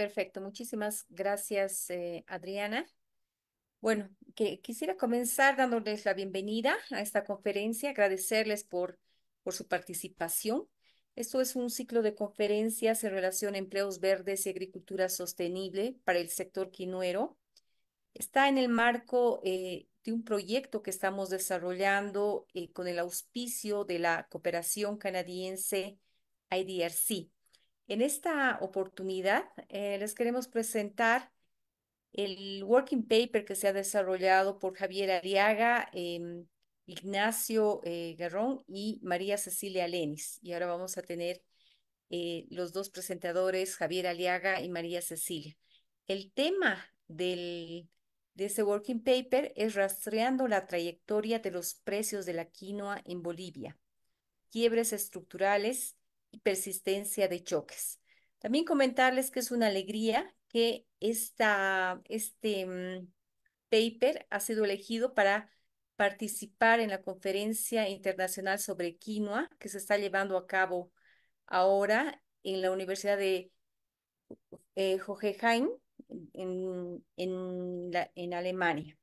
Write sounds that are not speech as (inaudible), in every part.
Perfecto, muchísimas gracias, eh, Adriana. Bueno, quisiera comenzar dándoles la bienvenida a esta conferencia, agradecerles por, su participación. Esto es un ciclo de conferencias en relación a empleos verdes y agricultura sostenible para el sector quinuero. Está en el marco eh, de un proyecto que estamos desarrollando eh, con el auspicio de la cooperación canadiense IDRC, en esta oportunidad eh, les queremos presentar el working paper que se ha desarrollado por Javier Aliaga, em, Ignacio eh, Garrón y María Cecilia Lenis. Y ahora vamos a tener eh, los dos presentadores, Javier Aliaga y María Cecilia. El tema de ese working paper es rastreando la trayectoria de los precios de la quinoa en Bolivia, quiebres estructurales persistencia de choques. También comentarles que es una alegría que esta, este mm, paper ha sido elegido para participar en la conferencia internacional sobre quinoa que se está llevando a cabo ahora en la Universidad de eh, Hohenheim en, la, en Alemania.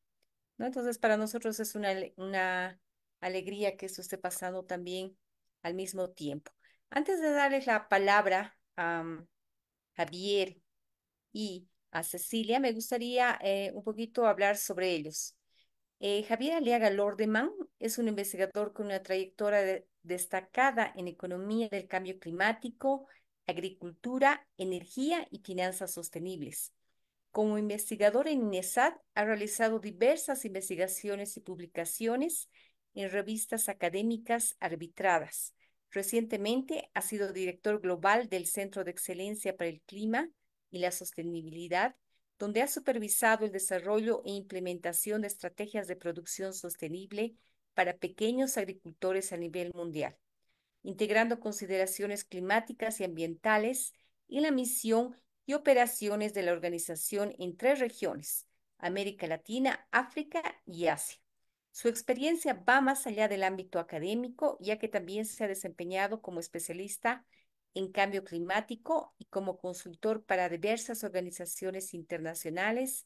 Entonces, para nosotros es una, una alegría que esto esté pasando también al mismo tiempo. Antes de darles la palabra a mm, Javier y a Cecilia, me gustaría eh, un poquito hablar sobre ellos. Eh, Javier Aliaga Lordeman es un investigador con una trayectoria destacada en economía del cambio climático, agricultura, energía y finanzas sostenibles. Como investigador en INESAD, ha realizado diversas investigaciones y publicaciones en revistas académicas arbitradas, Recientemente ha sido director global del Centro de Excelencia para el Clima y la Sostenibilidad, donde ha supervisado el desarrollo e implementación de estrategias de producción sostenible para pequeños agricultores a nivel mundial, integrando consideraciones climáticas y ambientales y la misión y operaciones de la organización en tres regiones, América Latina, África y Asia. Su experiencia va más allá del ámbito académico, ya que también se ha desempeñado como especialista en cambio climático y como consultor para diversas organizaciones internacionales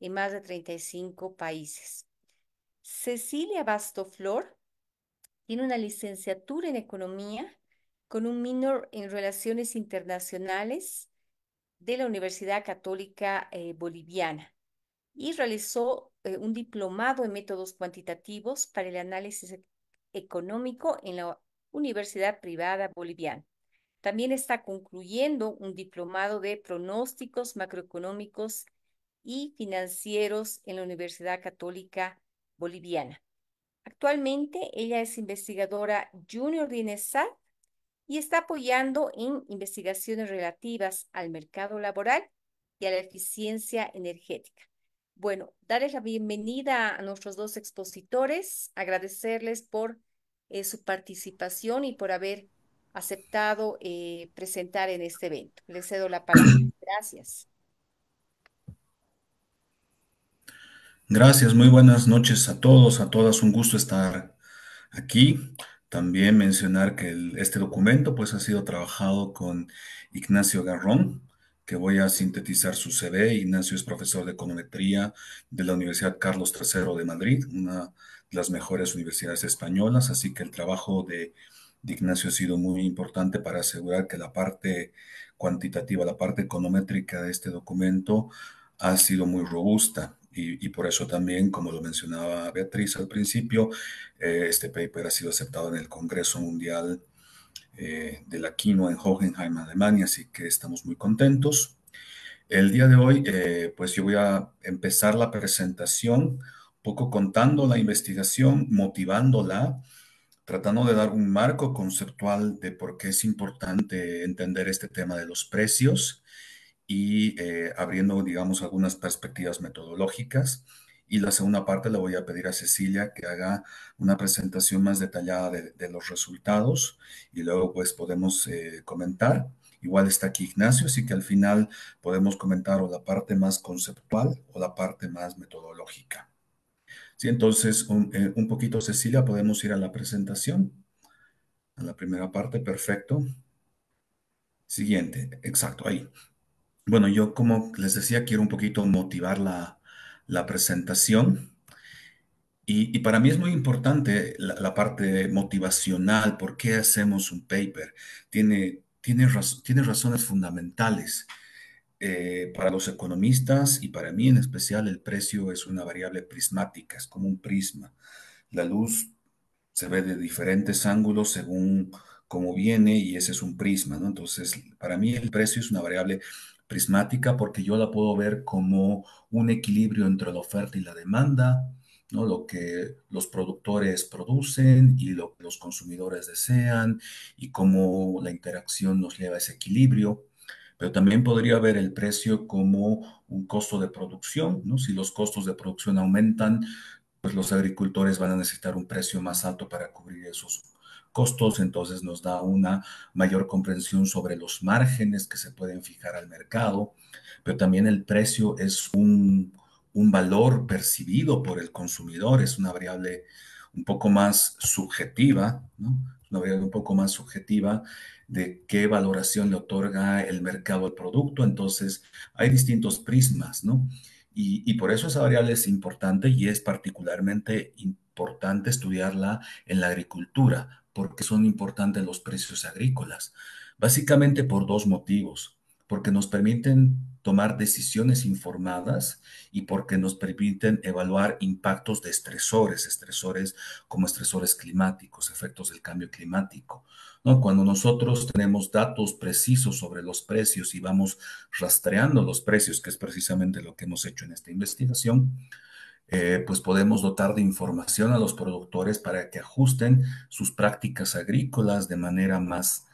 en más de 35 países. Cecilia Bastoflor tiene una licenciatura en economía con un minor en relaciones internacionales de la Universidad Católica eh, Boliviana y realizó eh, un diplomado en métodos cuantitativos para el análisis e-, económico en la Universidad Privada Boliviana. También está concluyendo un diplomado de pronósticos macroeconómicos y financieros en la Universidad Católica Boliviana. Actualmente ella es investigadora junior de INESAT y está apoyando en investigaciones relativas al mercado laboral y a la eficiencia energética. Bueno, darles la bienvenida a nuestros dos expositores, agradecerles por eh, su participación y por haber aceptado eh, presentar en este evento. Les cedo la palabra. (clears throat) Gracias. Gracias, muy buenas noches a todos, a todas. Un gusto estar aquí. También mencionar que este documento pues, ha sido trabajado con Ignacio Garrón, que voy a sintetizar su CV. Ignacio es profesor de econometría de la Universidad Carlos III de Madrid, una de las mejores universidades españolas, así que el trabajo de, Ignacio ha sido muy importante para asegurar que la parte cuantitativa, la parte econométrica de este documento ha sido muy robusta. Y, por eso también, como lo mencionaba Beatriz al principio, eh, este paper ha sido aceptado en el Congreso Mundial eh, de la quinoa en Hohenheim, Alemania, así que estamos muy contentos. El día de hoy, eh, pues yo voy a empezar la presentación, un poco contando la investigación, motivándola, tratando de dar un marco conceptual de por qué es importante entender este tema de los precios y eh, abriendo, digamos, algunas perspectivas metodológicas. Y la segunda parte le voy a pedir a Cecilia que haga una presentación más detallada de, los resultados y luego pues podemos eh, comentar. Igual está aquí Ignacio, así que al final podemos comentar o la parte más conceptual o la parte más metodológica. Sí, entonces un, eh, un poquito Cecilia, podemos ir a la presentación. A la primera parte, perfecto. Siguiente, exacto, ahí. Bueno, yo como les decía, quiero un poquito motivar la, la presentación. Y, para mí es muy importante la, parte motivacional, por qué hacemos un paper. Tiene, tiene, tiene razones fundamentales. Eh, para los economistas y para mí en especial, el precio es una variable prismática, es como un prisma. La luz se ve de diferentes ángulos según cómo viene y ese es un prisma, ¿no? Entonces, para mí el precio es una variable prismática porque yo la puedo ver como un equilibrio entre la oferta y la demanda, ¿no? lo que los productores producen y lo que los consumidores desean y cómo la interacción nos lleva a ese equilibrio. Pero también podría ver el precio como un costo de producción, ¿no? Si los costos de producción aumentan, pues los agricultores van a necesitar un precio más alto para cubrir esos costos, entonces nos da una mayor comprensión sobre los márgenes que se pueden fijar al mercado, pero también el precio es un, valor percibido por el consumidor, es una variable un poco más subjetiva, ¿no? una variable un poco más subjetiva de qué valoración le otorga el mercado al producto. Entonces, hay distintos prismas, ¿no? Y, y, por eso esa variable es importante y es particularmente importante estudiarla en la agricultura, porque son importantes los precios agrícolas. Básicamente por dos motivos, porque nos permiten tomar decisiones informadas y porque nos permiten evaluar impactos de estresores, estresores como estresores climáticos, efectos del cambio climático. ¿no? Cuando nosotros tenemos datos precisos sobre los precios y vamos rastreando los precios, que es precisamente lo que hemos hecho en esta investigación, eh, pues podemos dotar de información a los productores para que ajusten sus prácticas agrícolas de manera más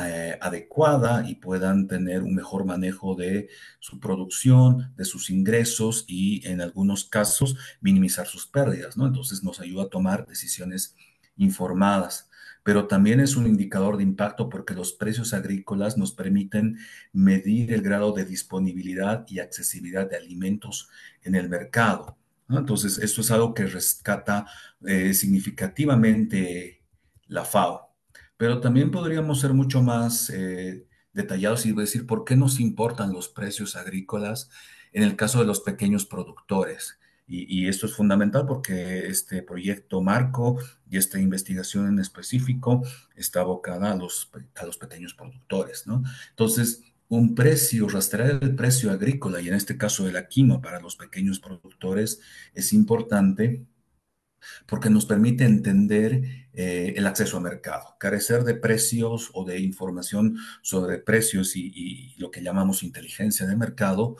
eh, adecuada y puedan tener un mejor manejo de su producción, de sus ingresos y en algunos casos minimizar sus pérdidas, ¿no? Entonces nos ayuda a tomar decisiones informadas pero también es un indicador de impacto porque los precios agrícolas nos permiten medir el grado de disponibilidad y accesibilidad de alimentos en el mercado. Entonces, esto es algo que rescata eh, significativamente la FAO. Pero también podríamos ser mucho más eh, detallados y decir por qué nos importan los precios agrícolas en el caso de los pequeños productores. Y, esto es fundamental porque este proyecto marco y esta investigación en específico está abocada a los, a los pequeños productores, ¿no? Entonces, un precio, rastrear el precio agrícola y en este caso de la quinoa para los pequeños productores es importante porque nos permite entender eh, el acceso a mercado, carecer de precios o de información sobre precios y, lo que llamamos inteligencia de mercado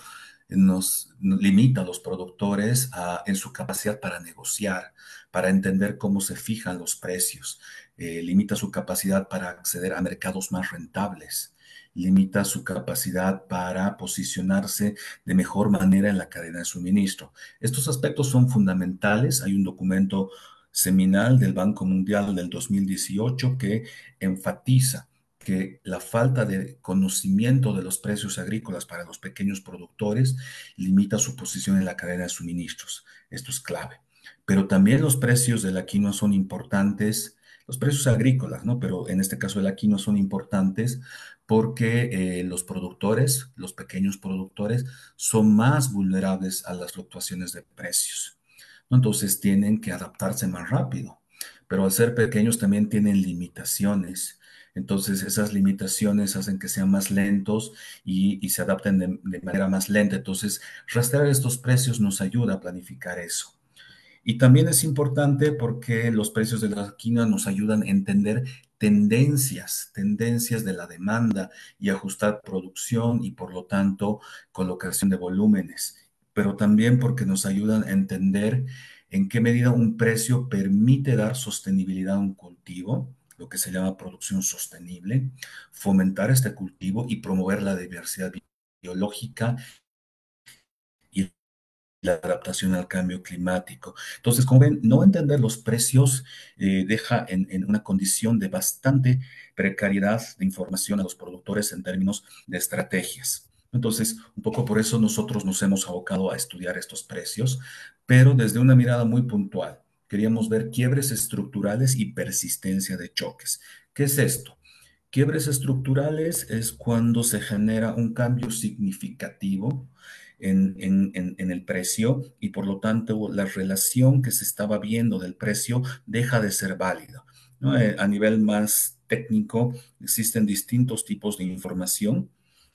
nos, limita a los productores en su capacidad para negociar, para entender cómo se fijan los precios, eh, limita su capacidad para acceder a mercados más rentables limita su capacidad para posicionarse de mejor manera en la cadena de suministro. Estos aspectos son fundamentales. Hay un documento seminal del Banco Mundial del 2018 que enfatiza que la falta de conocimiento de los precios agrícolas para los pequeños productores limita su posición en la cadena de suministros. Esto es clave. Pero también los precios de la quinoa son importantes los precios agrícolas, ¿no? Pero en este caso el aquí no son importantes porque eh, los productores, los pequeños productores, son más vulnerables a las fluctuaciones de precios. Entonces tienen que adaptarse más rápido, pero al ser pequeños también tienen limitaciones. Entonces esas limitaciones hacen que sean más lentos y, se adapten de manera más lenta. Entonces rastrear estos precios nos ayuda a planificar eso. Y también es importante porque los precios de la quina nos ayudan a entender tendencias, tendencias de la demanda y ajustar producción y por lo tanto colocación de volúmenes, pero también porque nos ayudan a entender en qué medida un precio permite dar sostenibilidad a un cultivo, lo que se llama producción sostenible, fomentar este cultivo y promover la diversidad biológica la adaptación al cambio climático. Entonces, como ven, no entender los precios eh, deja en, en, una condición de bastante precariedad de información a los productores en términos de estrategias. Entonces, un poco por eso nosotros nos hemos abocado a estudiar estos precios, pero desde una mirada muy puntual. Queríamos ver quiebres estructurales y persistencia de choques. ¿Qué es esto? Quiebres estructurales es cuando se genera un cambio significativo en, el precio y por lo tanto la relación que se estaba viendo del precio deja de ser válida. Mm. Eh, a nivel más técnico existen distintos tipos de información,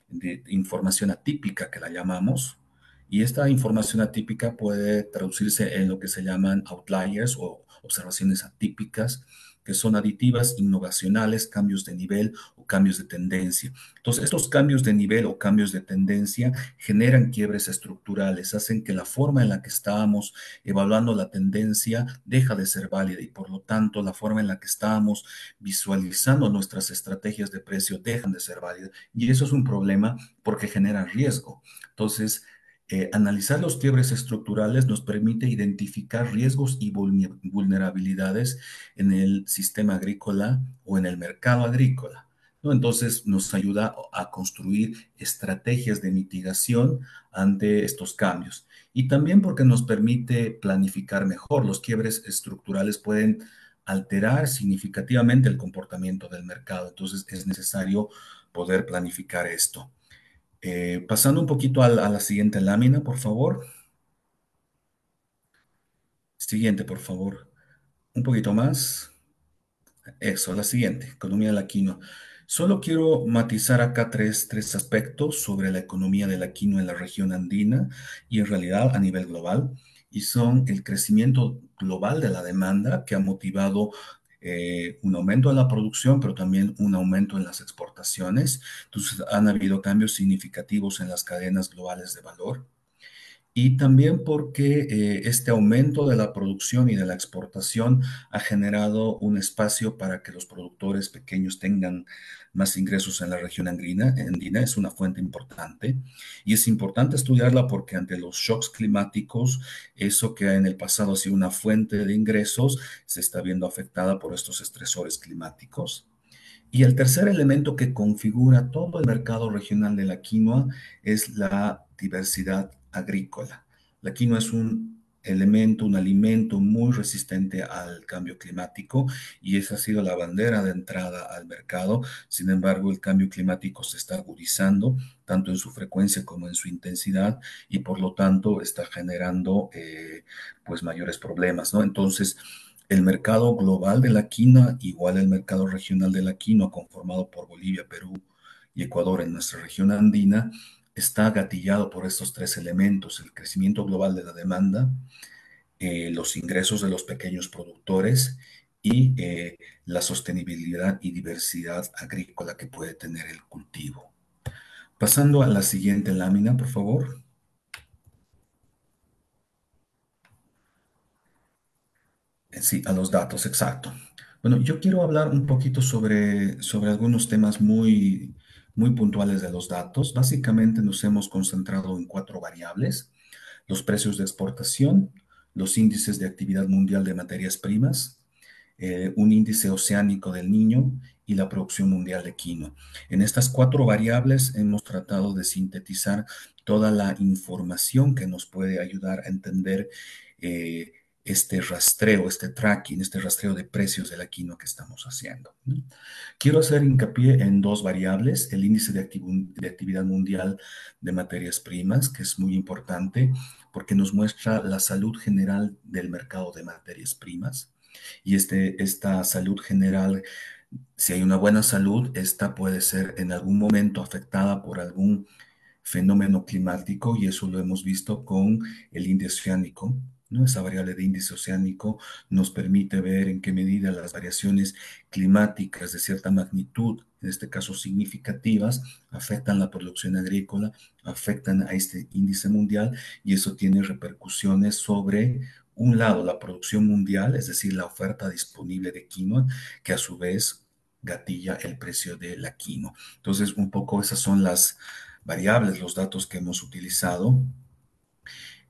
de información atípica que la llamamos, y esta información atípica puede traducirse en lo que se llaman outliers o observaciones atípicas, que son aditivas, innovacionales, cambios de nivel o cambios de tendencia. Entonces, estos cambios de nivel o cambios de tendencia generan quiebres estructurales, hacen que la forma en la que estábamos evaluando la tendencia deja de ser válida y por lo tanto la forma en la que estábamos visualizando nuestras estrategias de precio dejan de ser válidas. Y eso es un problema porque genera riesgo. Entonces, eh, analizar los quiebres estructurales nos permite identificar riesgos y vulnerabilidades en el sistema agrícola o en el mercado agrícola. Entonces nos ayuda a construir estrategias de mitigación ante estos cambios. Y también porque nos permite planificar mejor. Los quiebres estructurales pueden alterar significativamente el comportamiento del mercado. Entonces es necesario poder planificar esto. Eh, pasando un poquito a, la siguiente lámina, por favor. Siguiente, por favor. Un poquito más. Eso, la siguiente, economía de la quinoa Solo quiero matizar acá tres, aspectos sobre la economía de la quinoa en la región andina y en realidad a nivel global, y son el crecimiento global de la demanda que ha motivado eh, un aumento en la producción, pero también un aumento en las exportaciones. Entonces, han habido cambios significativos en las cadenas globales de valor y también porque eh, este aumento de la producción y de la exportación ha generado un espacio para que los productores pequeños tengan más ingresos en la región andina, andina es una fuente importante y es importante estudiarla porque ante los shocks climáticos, eso que en el pasado ha sido una fuente de ingresos se está viendo afectada por estos estresores climáticos. Y el tercer elemento que configura todo el mercado regional de la quinoa es la diversidad agrícola. La quinoa es un elemento, un alimento muy resistente al cambio climático y esa ha sido la bandera de entrada al mercado. Sin embargo, el cambio climático se está agudizando tanto en su frecuencia como en su intensidad y por lo tanto está generando eh, pues mayores problemas, ¿no? Entonces, el mercado global de la quinoa, igual el mercado regional de la quinoa conformado por Bolivia, Perú y Ecuador en nuestra región andina, está gatillado por estos tres elementos, el crecimiento global de la demanda, eh, los ingresos de los pequeños productores y eh, la sostenibilidad y diversidad agrícola que puede tener el cultivo. Pasando a la siguiente lámina, por favor. Eh, sí, a los datos, exacto. Bueno, yo quiero hablar un poquito sobre, sobre algunos temas muy muy puntuales de los datos. Básicamente nos hemos concentrado en cuatro variables, los precios de exportación, los índices de actividad mundial de materias primas, eh, un índice oceánico del niño y la producción mundial de quino. En estas cuatro variables hemos tratado de sintetizar toda la información que nos puede ayudar a entender eh, este rastreo, este tracking, este rastreo de precios de la quinoa que estamos haciendo. Quiero hacer hincapié en dos variables, el índice de, actividad mundial de materias primas, que es muy importante porque nos muestra la salud general del mercado de materias primas. Y este, esta salud general, si hay una buena salud, esta puede ser en algún momento afectada por algún fenómeno climático y eso lo hemos visto con el índice oceánico ¿no? Esa variable de índice oceánico nos permite ver en qué medida las variaciones climáticas de cierta magnitud, en este caso significativas, afectan la producción agrícola, afectan a este índice mundial y eso tiene repercusiones sobre un lado la producción mundial, es decir, la oferta disponible de quinoa, que a su vez gatilla el precio de la quinoa. Entonces, un poco esas son las variables, los datos que hemos utilizado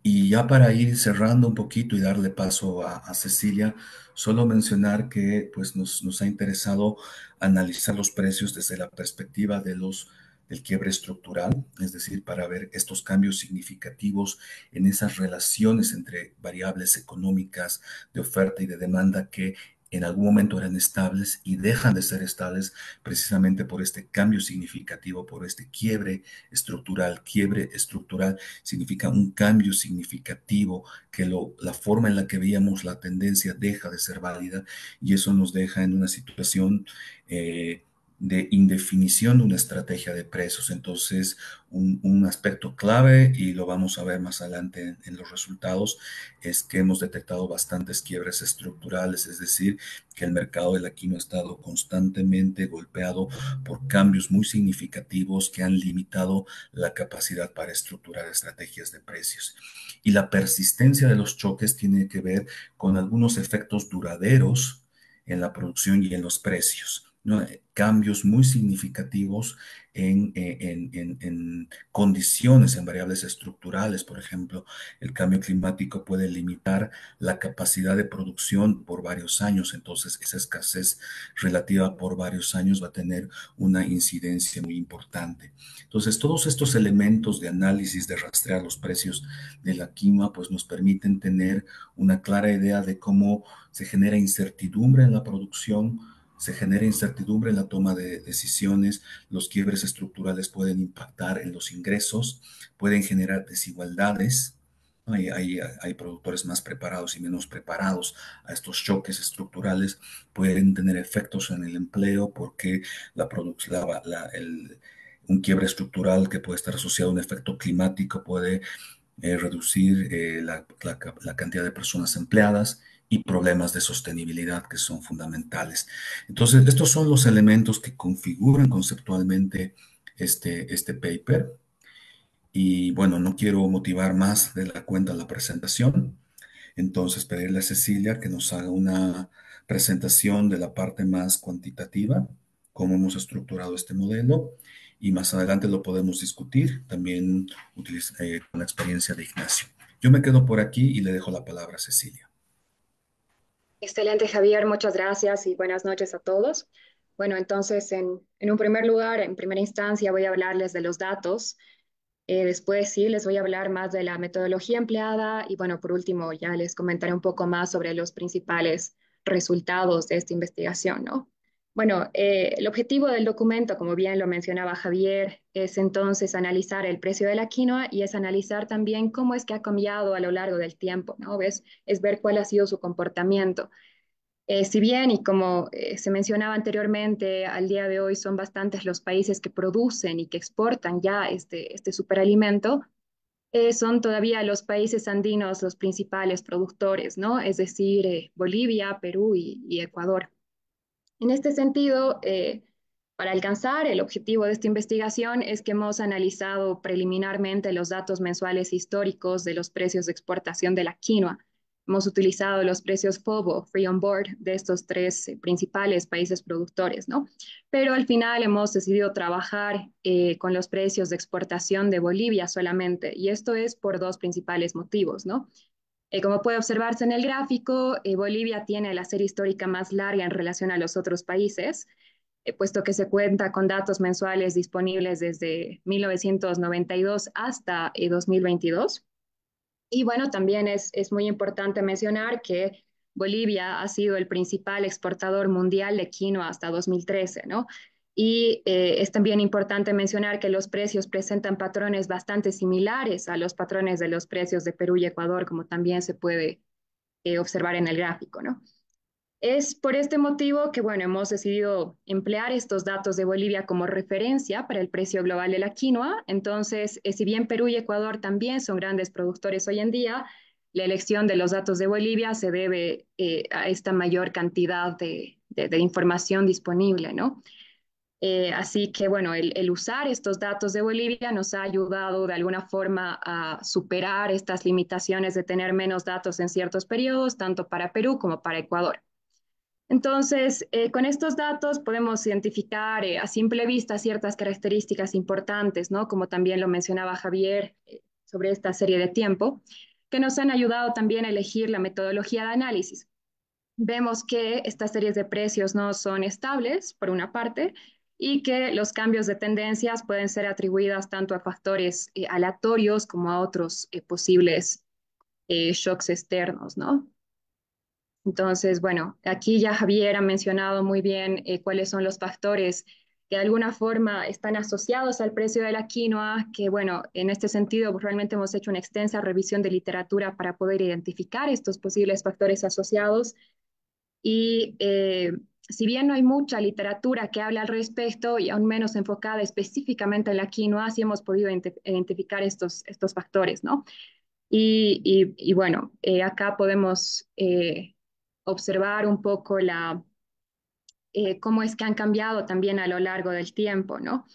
y ya para ir cerrando un poquito y darle paso a, Cecilia, solo mencionar que pues, nos, nos, ha interesado analizar los precios desde la perspectiva de los, del quiebre estructural, es decir, para ver estos cambios significativos en esas relaciones entre variables económicas de oferta y de demanda que en algún momento eran estables y dejan de ser estables precisamente por este cambio significativo, por este quiebre estructural. Quiebre estructural significa un cambio significativo que lo, la forma en la que veíamos la tendencia deja de ser válida y eso nos deja en una situación eh, de indefinición de una estrategia de precios. Entonces, un, aspecto clave, y lo vamos a ver más adelante en, los resultados, es que hemos detectado bastantes quiebres estructurales, es decir, que el mercado del aquino ha estado constantemente golpeado por cambios muy significativos que han limitado la capacidad para estructurar estrategias de precios. Y la persistencia de los choques tiene que ver con algunos efectos duraderos en la producción y en los precios cambios muy significativos eh, en, en, condiciones, en variables estructurales. Por ejemplo, el cambio climático puede limitar la capacidad de producción por varios años, entonces esa escasez relativa por varios años va a tener una incidencia muy importante. Entonces, todos estos elementos de análisis, de rastrear los precios de la quima, pues nos permiten tener una clara idea de cómo se genera incertidumbre en la producción, se genera incertidumbre en la toma de decisiones, los quiebres estructurales pueden impactar en los ingresos, pueden generar desigualdades. Hay, productores más preparados y menos preparados a estos choques estructurales, pueden tener efectos en el empleo porque la, un quiebre estructural que puede estar asociado a un efecto climático puede eh, reducir eh, la, la cantidad de personas empleadas y problemas de sostenibilidad que son fundamentales. Entonces, estos son los elementos que configuran conceptualmente este, este paper. Y bueno, no quiero motivar más de la cuenta la presentación. Entonces, pedirle a Cecilia que nos haga una presentación de la parte más cuantitativa, cómo hemos estructurado este modelo y más adelante lo podemos discutir también eh, con la experiencia de Ignacio. Yo me quedo por aquí y le dejo la palabra a Cecilia. Excelente, Javier. Muchas gracias y buenas noches a todos. Bueno, entonces, en, en un primer lugar, en primera instancia, voy a hablarles de los datos. Eh, después sí, les voy a hablar más de la metodología empleada y bueno, por último, ya les comentaré un poco más sobre los principales resultados de esta investigación, ¿no? Bueno, eh, el objetivo del documento, como bien lo mencionaba Javier, es entonces analizar el precio de la quinoa y es analizar también cómo es que ha cambiado a lo largo del tiempo, ¿no? Es, es ver cuál ha sido su comportamiento. Eh, si bien, y como eh, se mencionaba anteriormente, al día de hoy son bastantes los países que producen y que exportan ya este, este superalimento, son todavía los países andinos los principales productores, ¿no? Es decir, Bolivia, Perú y Ecuador. En este sentido, eh, para alcanzar el objetivo de esta investigación es que hemos analizado preliminarmente los datos mensuales históricos de los precios de exportación de la quinoa. Hemos utilizado los precios FOBO, Free On Board, de estos tres eh, principales países productores, ¿no? Pero al final hemos decidido trabajar eh, con los precios de exportación de Bolivia solamente, y esto es por dos principales motivos, ¿no? Eh, como puede observarse en el gráfico, eh, Bolivia tiene la serie histórica más larga en relación a los otros países, eh, puesto que se cuenta con datos mensuales disponibles desde 1992 hasta 2022. Y bueno, también es, es muy importante mencionar que Bolivia ha sido el principal exportador mundial de quinoa hasta 2013, ¿no? Y eh, es también importante mencionar que los precios presentan patrones bastante similares a los patrones de los precios de Perú y Ecuador, como también se puede eh, observar en el gráfico, ¿no? Es por este motivo que, bueno, hemos decidido emplear estos datos de Bolivia como referencia para el precio global de la quinoa. Entonces, eh, si bien Perú y Ecuador también son grandes productores hoy en día, la elección de los datos de Bolivia se debe a esta mayor cantidad de, de información disponible, ¿no? Eh, así que bueno, el, usar estos datos de Bolivia nos ha ayudado de alguna forma a superar estas limitaciones de tener menos datos en ciertos periodos, tanto para Perú como para Ecuador. Entonces, eh, con estos datos podemos identificar eh, a simple vista ciertas características importantes, ¿no? Como también lo mencionaba Javier sobre esta serie de tiempo, que nos han ayudado también a elegir la metodología de análisis. Vemos que estas series de precios no son estables, por una parte, y que los cambios de tendencias pueden ser atribuidas tanto a factores eh, aleatorios como a otros eh, posibles eh, shocks externos, ¿no? Entonces, bueno, aquí ya Javier ha mencionado muy bien cuáles son los factores que de alguna forma están asociados al precio de la quinoa, que bueno, en este sentido pues, realmente hemos hecho una extensa revisión de literatura para poder identificar estos posibles factores asociados y si bien no hay mucha literatura que habla al respecto y aún menos enfocada específicamente en la quinoa, sí hemos podido identificar estos, estos factores, ¿no? Y, bueno, eh, acá podemos eh, observar un poco la, eh, cómo es que han cambiado también a lo largo del tiempo, ¿no?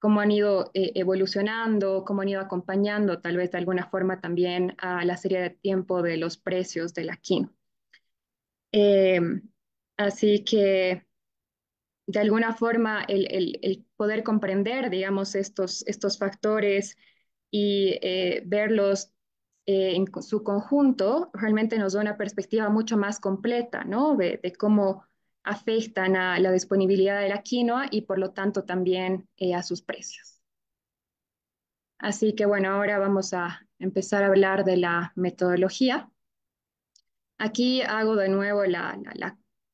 cómo han ido evolucionando, cómo han ido acompañando tal vez de alguna forma también a la serie de tiempo de los precios de la quinoa. Em, así que de alguna forma el, poder comprender, digamos, estos, estos factores y eh, verlos eh, en su conjunto, realmente nos da una perspectiva mucho más completa, De, cómo afectan a la disponibilidad de la quinoa y por lo tanto también eh, a sus precios. Así que bueno, ahora vamos a empezar a hablar de la metodología. Aquí hago de nuevo la,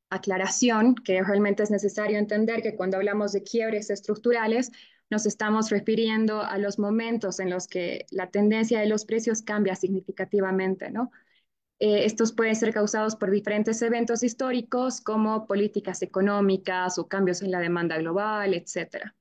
aclaración que realmente es necesario entender que cuando hablamos de quiebres estructurales, nos estamos refiriendo a los momentos en los que la tendencia de los precios cambia significativamente, ¿no? Eh, estos pueden ser causados por diferentes eventos históricos como políticas económicas o cambios en la demanda global, etcétera.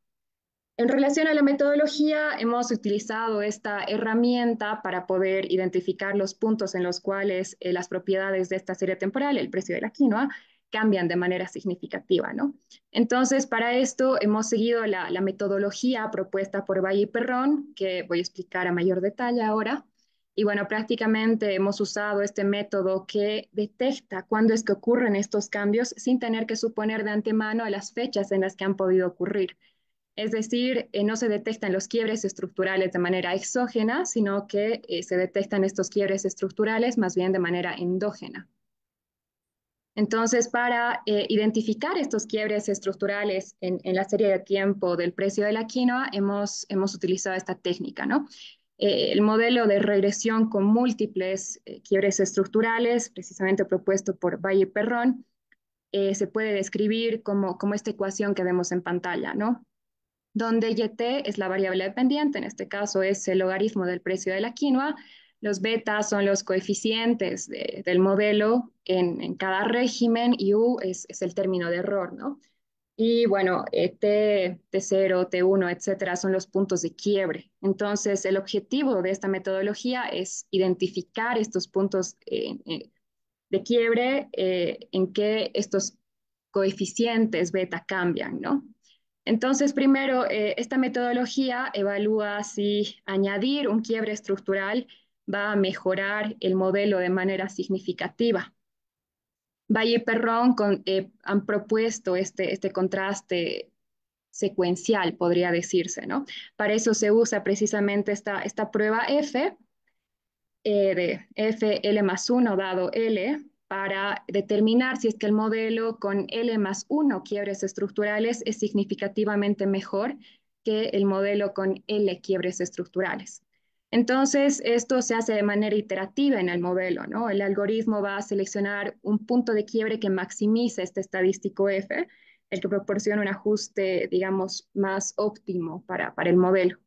En relación a la metodología, hemos utilizado esta herramienta para poder identificar los puntos en los cuales eh, las propiedades de esta serie temporal, el precio de la quinoa, cambian de manera significativa, ¿no? Entonces, para esto hemos seguido la, la metodología propuesta por Valle y Perrón, que voy a explicar a mayor detalle ahora. Y bueno, prácticamente hemos usado este método que detecta cuándo es que ocurren estos cambios sin tener que suponer de antemano las fechas en las que han podido ocurrir. Es decir, eh, no se detectan los quiebres estructurales de manera exógena, sino que eh, se detectan estos quiebres estructurales más bien de manera endógena. Entonces, para eh, identificar estos quiebres estructurales en, la serie de tiempo del precio de la quinoa, hemos, hemos utilizado esta técnica, ¿no? el modelo de regresión con múltiples quiebres estructurales, precisamente propuesto por Valle Perrón, se puede describir como, como esta ecuación que vemos en pantalla, ¿no? donde YT es la variable dependiente, en este caso es el logaritmo del precio de la quinoa, los betas son los coeficientes del modelo en, cada régimen y U es, el término de error, ¿no? Y bueno, e T, T0, T1, etcétera, son los puntos de quiebre. Entonces, el objetivo de esta metodología es identificar estos puntos eh, eh, de quiebre eh, en que estos coeficientes beta cambian, ¿no? Entonces, primero, eh, esta metodología evalúa si añadir un quiebre estructural va a mejorar el modelo de manera significativa. Valle y Perrón eh, han propuesto este, este contraste secuencial, podría decirse, ¿no? Para eso se usa precisamente esta, esta prueba F, e de F, L más 1 dado L, para determinar si es que el modelo con L más 1 quiebres estructurales es significativamente mejor que el modelo con L quiebres estructurales. Entonces, esto se hace de manera iterativa en el modelo, ¿no? El algoritmo va a seleccionar un punto de quiebre que maximice este estadístico F, el que proporciona un ajuste, digamos, más óptimo para, el modelo.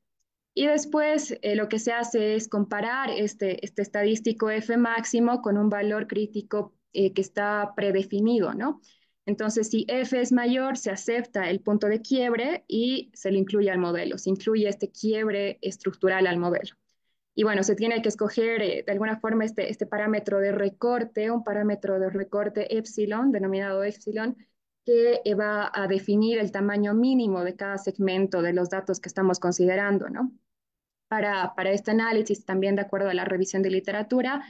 Y después eh, lo que se hace es comparar este, este estadístico F máximo con un valor crítico eh, que está predefinido, ¿no? Entonces, si F es mayor, se acepta el punto de quiebre y se le incluye al modelo, se incluye este quiebre estructural al modelo. Y bueno, se tiene que escoger eh, de alguna forma este, este parámetro de recorte, un parámetro de recorte epsilon, denominado epsilon, que eh, va a definir el tamaño mínimo de cada segmento de los datos que estamos considerando, ¿no? Para, para este análisis, también de acuerdo a la revisión de literatura,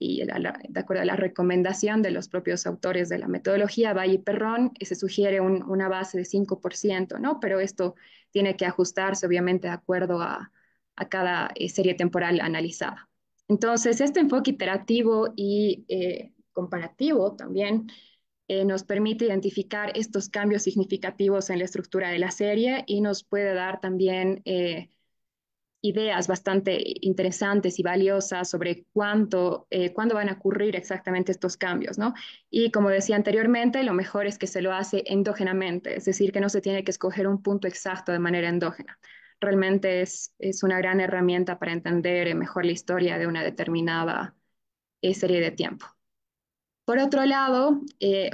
y de acuerdo a la recomendación de los propios autores de la metodología, Valle y Perrón, eh, se sugiere una base de 5%, ¿no? Pero esto tiene que ajustarse, obviamente, de acuerdo a, cada eh, serie temporal analizada. Entonces, este enfoque iterativo y eh, comparativo también nos permite identificar estos cambios significativos en la estructura de la serie y nos puede dar también ideas bastante interesantes y valiosas sobre cuánto, eh, cuándo van a ocurrir exactamente estos cambios, ¿no? Y como decía anteriormente, lo mejor es que se lo hace endógenamente, es decir, que no se tiene que escoger un punto exacto de manera endógena. Realmente es, es una gran herramienta para entender eh, mejor la historia de una determinada eh, serie de tiempo. Por otro lado,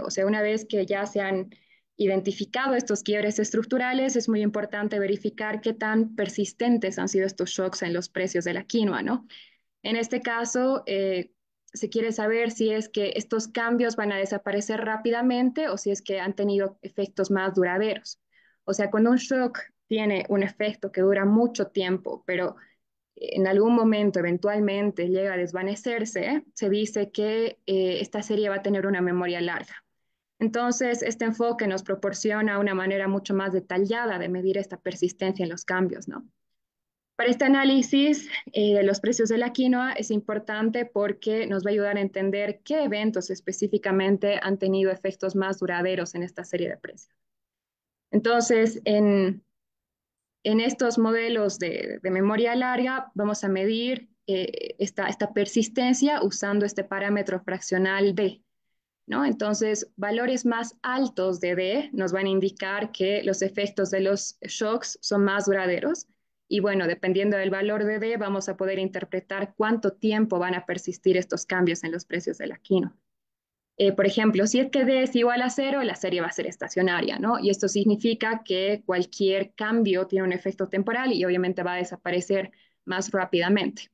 o sea, una vez que ya se han identificado estos quiebres estructurales, es muy importante verificar qué tan persistentes han sido estos shocks en los precios de la quinoa, ¿no? En este caso, eh, se quiere saber si es que estos cambios van a desaparecer rápidamente o si es que han tenido efectos más duraderos. O sea, cuando un shock tiene un efecto que dura mucho tiempo, pero en algún momento eventualmente llega a desvanecerse, se dice que eh, esta serie va a tener una memoria larga. Entonces, este enfoque nos proporciona una manera mucho más detallada de medir esta persistencia en los cambios, Para este análisis eh, de los precios de la quinoa es importante porque nos va a ayudar a entender qué eventos específicamente han tenido efectos más duraderos en esta serie de precios. Entonces, en, estos modelos de, memoria larga vamos a medir eh, esta, esta persistencia usando este parámetro fraccional D, entonces, valores más altos de D nos van a indicar que los efectos de los shocks son más duraderos. Y bueno, dependiendo del valor de D, vamos a poder interpretar cuánto tiempo van a persistir estos cambios en los precios del la eh, por ejemplo, si es que D es igual a cero, la serie va a ser estacionaria, ¿no? Y esto significa que cualquier cambio tiene un efecto temporal y obviamente va a desaparecer más rápidamente.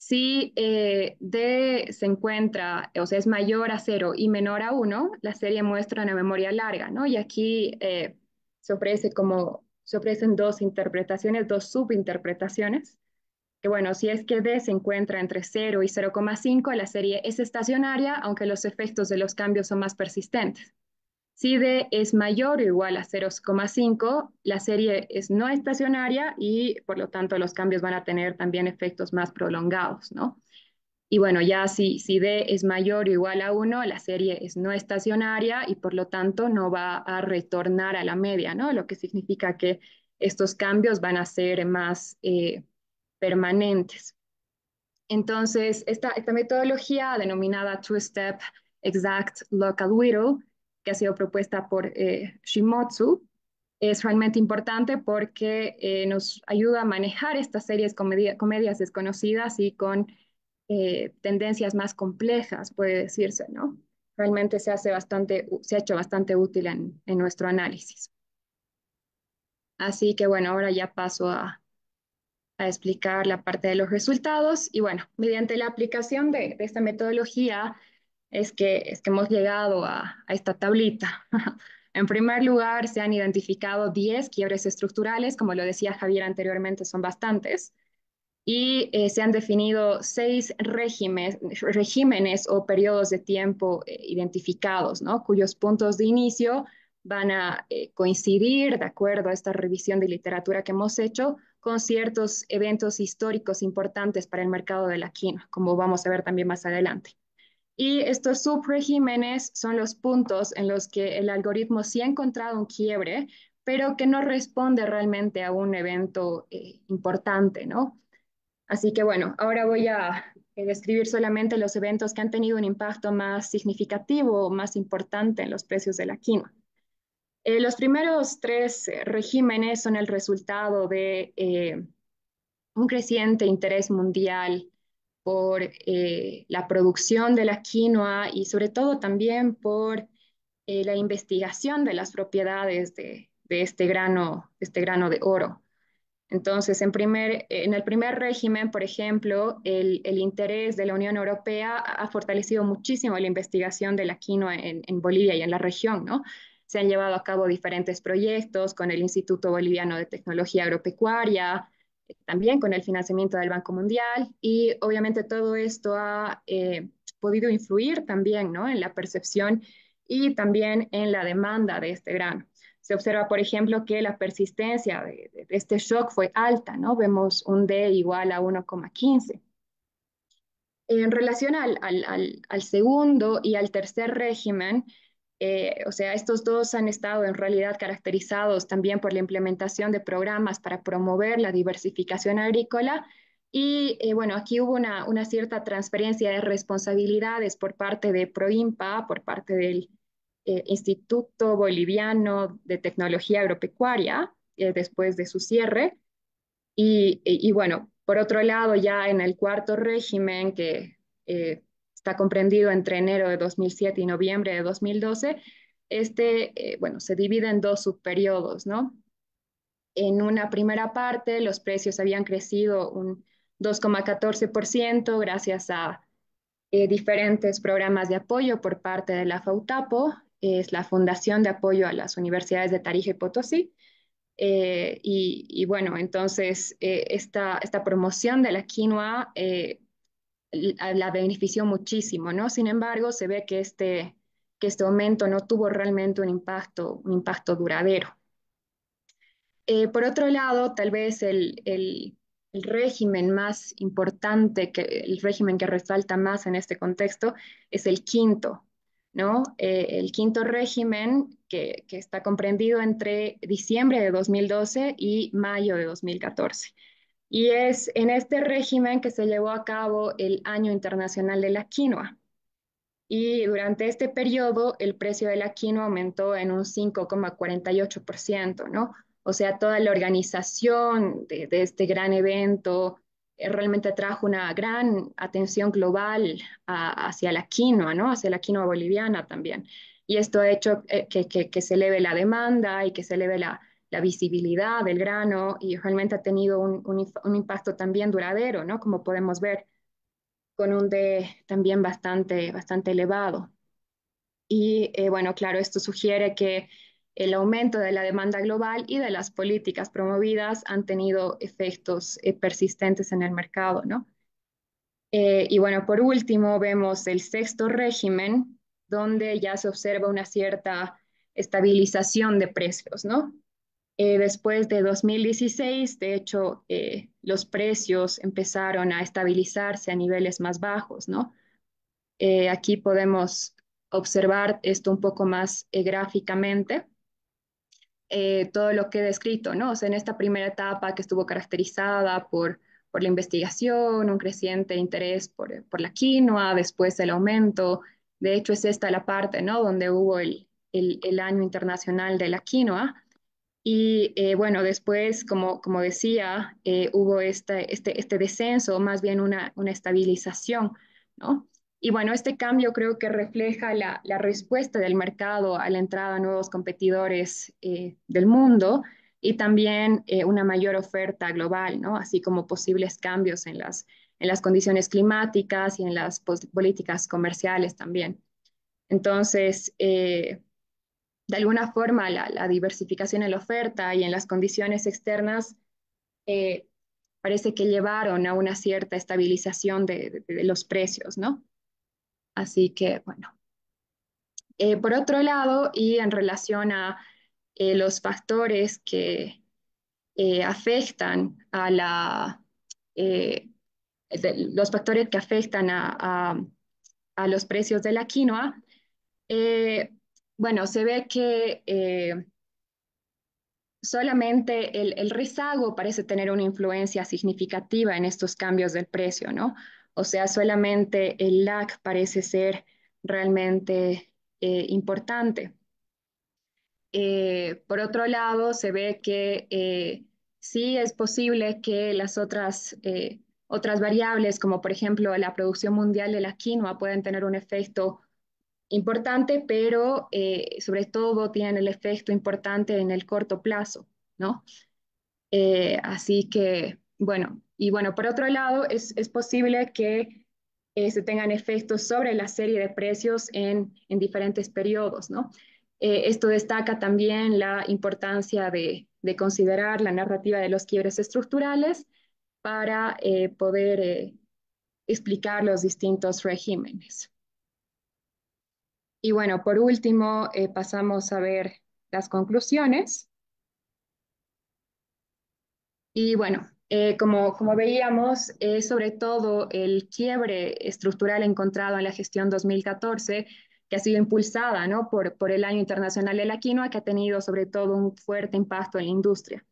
Si eh, D se encuentra, o sea, es mayor a 0 y menor a 1, la serie muestra una memoria larga, ¿no? Y aquí eh, se, se ofrecen dos interpretaciones, dos subinterpretaciones. Que bueno, si es que D se encuentra entre 0 y 0,5, la serie es estacionaria, aunque los efectos de los cambios son más persistentes. Si D es mayor o igual a 0,5, la serie es no estacionaria y por lo tanto los cambios van a tener también efectos más prolongados, Y bueno, ya si, si D es mayor o igual a 1, la serie es no estacionaria y por lo tanto no va a retornar a la media, ¿no? Lo que significa que estos cambios van a ser más eh, permanentes. Entonces, esta, esta metodología denominada Two-Step Exact Local Whittle que ha sido propuesta por eh, Shimotsu, es realmente importante porque eh, nos ayuda a manejar estas series comedia, comedias desconocidas y con eh, tendencias más complejas, puede decirse, ¿no? Realmente se, hace bastante, se ha hecho bastante útil en, en nuestro análisis. Así que bueno, ahora ya paso a, a, explicar la parte de los resultados y bueno, mediante la aplicación de, de esta metodología, es que, es que hemos llegado a, esta tablita. (laughs) en primer lugar, se han identificado 10 quiebres estructurales, como lo decía Javier anteriormente, son bastantes, y eh, se han definido seis regímenes, regímenes o periodos de tiempo eh, identificados, cuyos puntos de inicio van a eh, coincidir, de acuerdo a esta revisión de literatura que hemos hecho, con ciertos eventos históricos importantes para el mercado de la quina, como vamos a ver también más adelante. Y estos subregímenes son los puntos en los que el algoritmo sí ha encontrado un quiebre, pero que no responde realmente a un evento eh, importante, ¿no? Así que bueno, ahora voy a eh, describir solamente los eventos que han tenido un impacto más significativo o más importante en los precios de la quinoa. Eh, los primeros tres regímenes son el resultado de un creciente interés mundial por eh, la producción de la quinoa y sobre todo también por eh, la investigación de las propiedades de, de, este, grano, este grano de oro. Entonces, en, primer, en el primer régimen, por ejemplo, el, el, interés de la Unión Europea ha fortalecido muchísimo la investigación de la quinoa en, en Bolivia y en la región, ¿no? Se han llevado a cabo diferentes proyectos con el Instituto Boliviano de Tecnología Agropecuaria, también con el financiamiento del Banco Mundial y obviamente todo esto ha eh, podido influir también ¿no? en la percepción y también en la demanda de este grano. Se observa, por ejemplo, que la persistencia de, este shock fue alta, ¿no? Vemos un D igual a 1,15. En relación al, al, al segundo y al tercer régimen, eh, o sea, estos dos han estado en realidad caracterizados también por la implementación de programas para promover la diversificación agrícola. Y eh, bueno, aquí hubo una, cierta transferencia de responsabilidades por parte de ProIMPA, por parte del eh, Instituto Boliviano de Tecnología Agropecuaria, después de su cierre. y, bueno, por otro lado, ya en el cuarto régimen que está comprendido entre enero de 2007 y noviembre de 2012, este, eh, bueno, se divide en dos subperiodos, ¿no? En una primera parte, los precios habían crecido un 2,14% gracias a eh, diferentes programas de apoyo por parte de la FAUTAPO, es la Fundación de Apoyo a las Universidades de Tarija y Potosí. Eh, y, bueno, entonces esta, esta promoción de la quinoa la benefició muchísimo, ¿no? Sin embargo, se ve que este, que este aumento no tuvo realmente un impacto, un impacto duradero. Eh, por otro lado, tal vez el, régimen más importante, que, el régimen que resalta más en este contexto, es el quinto, ¿no? Eh, el quinto régimen que, que está comprendido entre diciembre de 2012 y mayo de 2014. Y es en este régimen que se llevó a cabo el Año Internacional de la Quinoa. Y durante este periodo el precio de la quinoa aumentó en un 5,48%, ¿no? O sea, toda la organización de, este gran evento eh, realmente trajo una gran atención global hacia la quinoa, ¿no? Hacia la quinoa boliviana también. Y esto ha hecho eh, que, que, se eleve la demanda y que se eleve la, la visibilidad del grano y realmente ha tenido un, un, impacto también duradero, ¿no? Como podemos ver, con un D también bastante, bastante elevado. Y eh, bueno, claro, esto sugiere que el aumento de la demanda global y de las políticas promovidas han tenido efectos eh, persistentes en el mercado, ¿no? Eh, y bueno, por último, vemos el sexto régimen, donde ya se observa una cierta estabilización de precios, ¿no? Eh, después de 2016, de hecho, eh, los precios empezaron a estabilizarse a niveles más bajos, ¿no? Eh, aquí podemos observar esto un poco más gráficamente, todo lo que he descrito, ¿no? O sea, en esta primera etapa que estuvo caracterizada por, por la investigación, un creciente interés por, por la quinoa, después el aumento, de hecho es esta la parte, ¿no? Donde hubo el, el año internacional de la quinoa, y eh, bueno, después, como, como decía, eh, hubo este, este, este descenso, más bien una, estabilización, ¿no? Y bueno, este cambio creo que refleja la, respuesta del mercado a la entrada de nuevos competidores eh, del mundo y también una mayor oferta global, ¿no? así como posibles cambios en las, en las condiciones climáticas y en las políticas comerciales también. Entonces, de alguna forma la, diversificación en la oferta y en las condiciones externas eh, parece que llevaron a una cierta estabilización de, los precios, ¿no? Así que, bueno. Eh, por otro lado, y en relación a los factores que afectan a la... los factores que afectan a, los precios de la quinoa, eh, bueno, se ve que eh, solamente el, el, rezago parece tener una influencia significativa en estos cambios del precio, ¿no? O sea, solamente el lag parece ser realmente eh, importante. Eh, por otro lado, se ve que sí es posible que las otras, otras variables, como por ejemplo la producción mundial de la quinoa, pueden tener un efecto importante, pero eh, sobre todo tienen el efecto importante en el corto plazo, ¿no? Eh, así que, bueno, y bueno, por otro lado, es, es posible que eh, se tengan efectos sobre la serie de precios en, en diferentes periodos, ¿no? esto destaca también la importancia de, de, considerar la narrativa de los quiebres estructurales para poder explicar los distintos regímenes. Y bueno, por último, eh, pasamos a ver las conclusiones. Y bueno, eh, como, veíamos, es eh, sobre todo el quiebre estructural encontrado en la gestión 2014, que ha sido impulsada ¿no? por, por el Año Internacional de la Quinoa, que ha tenido sobre todo un fuerte impacto en la industria.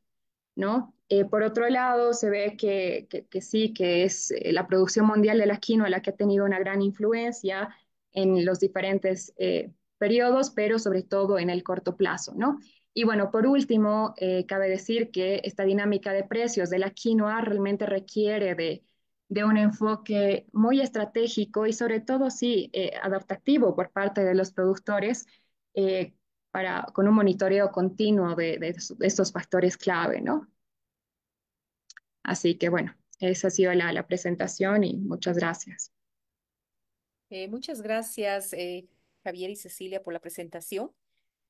¿no? por otro lado, se ve que, que sí, que es la producción mundial de la quinoa la que ha tenido una gran influencia en los diferentes eh, periodos, pero sobre todo en el corto plazo, ¿no? Y bueno, por último, eh, cabe decir que esta dinámica de precios de la quinoa realmente requiere de, de un enfoque muy estratégico y sobre todo, sí, eh, adaptativo por parte de los productores para, con un monitoreo continuo de, de, estos factores clave, ¿no? Así que bueno, esa ha sido la, la presentación y muchas gracias. Eh, muchas gracias, eh, Javier y Cecilia, por la presentación.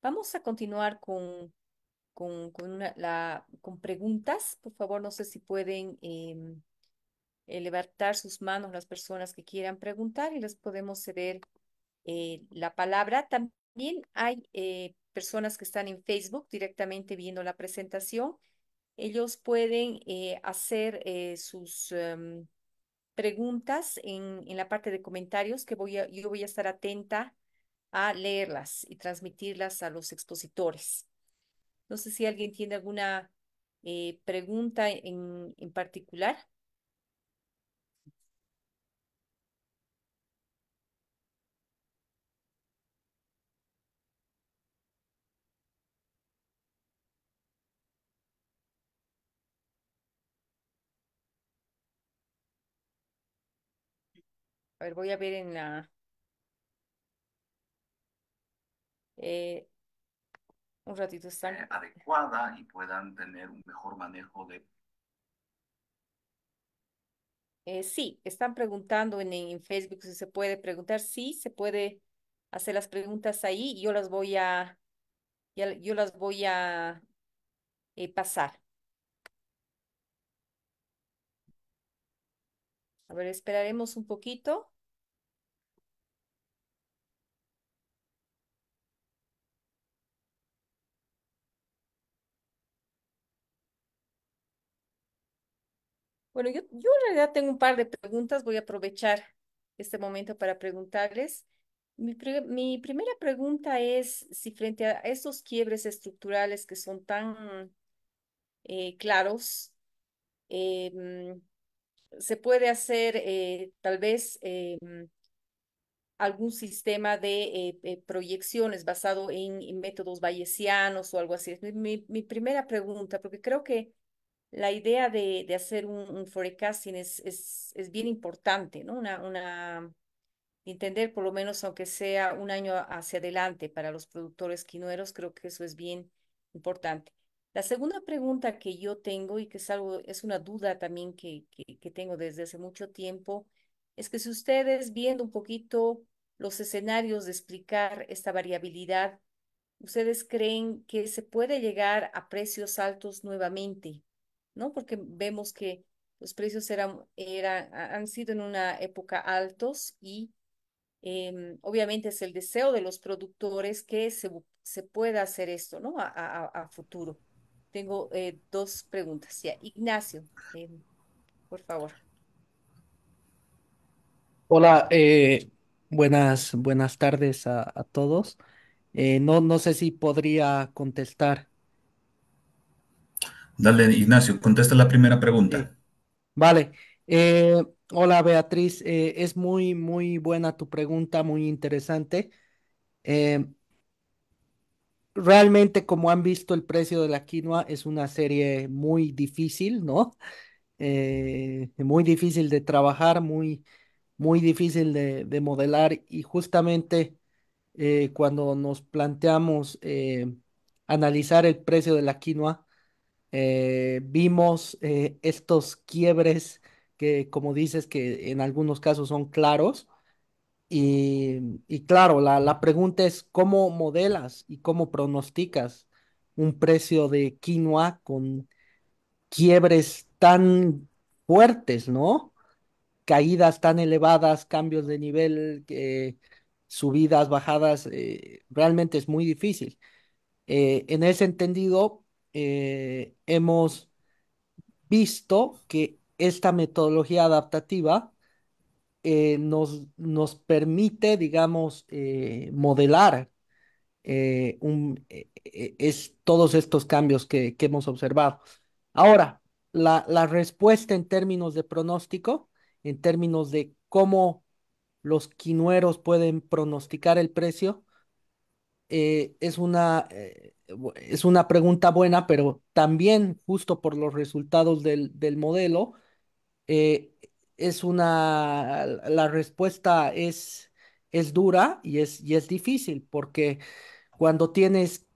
Vamos a continuar con, preguntas. Por favor, no sé si pueden em, eh, levantar sus manos las personas que quieran preguntar y les podemos ceder la palabra. También hay personas que están en Facebook directamente viendo la presentación. Ellos pueden hacer sus... Em, preguntas en, la parte de comentarios que voy a, yo voy a estar atenta a leerlas y transmitirlas a los expositores. No sé si alguien tiene alguna eh, pregunta en, en particular. A ver, voy a ver en la... Eh, un ratito están. Eh, adecuada y puedan tener un mejor manejo de... Eh, sí, están preguntando en, en, Facebook si se puede preguntar. Sí, se puede hacer las preguntas ahí. Yo las voy a, yo las voy a pasar. A ver, esperaremos un poquito. Bueno, yo, en realidad tengo un par de preguntas. Voy a aprovechar este momento para preguntarles. Mi, primera pregunta es si frente a estos quiebres estructurales que son tan eh, claros, em, se puede hacer eh, tal vez eh, mm, algún sistema de eh, proyecciones basado en, métodos bayesianos o algo así. Mi, primera pregunta, porque creo que la idea de, hacer un, forecasting es, es, es, bien importante, ¿no? Una, una, entender por lo menos, aunque sea un año hacia adelante para los productores quinueros, creo que eso es bien importante. La segunda pregunta que yo tengo y que es algo, es una duda también que, tengo desde hace mucho tiempo, es que si ustedes viendo un poquito los escenarios de explicar esta variabilidad, ¿ustedes creen que se puede llegar a precios altos nuevamente? ¿No? Porque vemos que los precios eran, han sido en una época altos y em, obviamente es el deseo de los productores que se, pueda hacer esto, ¿no? a futuro tengo eh, dos preguntas. Ignacio, eh, por favor. Hola, eh, buenas, buenas tardes a, todos. no, no sé si podría contestar. Dale, Ignacio, contesta la primera pregunta. Vale. hola, Beatriz. es muy, muy buena tu pregunta, muy interesante. Eh, realmente como han visto el precio de la quinoa es una serie muy difícil, ¿no? Eh, muy difícil de trabajar, muy, muy difícil de, modelar y justamente eh, cuando nos planteamos eh, analizar el precio de la quinoa, vimos estos quiebres que, como dices, que en algunos casos son claros y, claro, la, pregunta es cómo modelas y cómo pronosticas un precio de quinoa con quiebres tan fuertes, ¿no? Caídas tan elevadas, cambios de nivel, eh, subidas, bajadas, eh, realmente es muy difícil. Eh, en ese entendido, hemos visto que esta metodología adaptativa eh, nos, nos permite, digamos, eh, modelar eh, es, todos estos cambios que, hemos observado. Ahora, la, respuesta en términos de pronóstico, en términos de cómo los quinueros pueden pronosticar el precio, es una, es una pregunta buena, pero también justo por los resultados del, del modelo, es una, la respuesta es, es dura y es, y es difícil, porque cuando tienes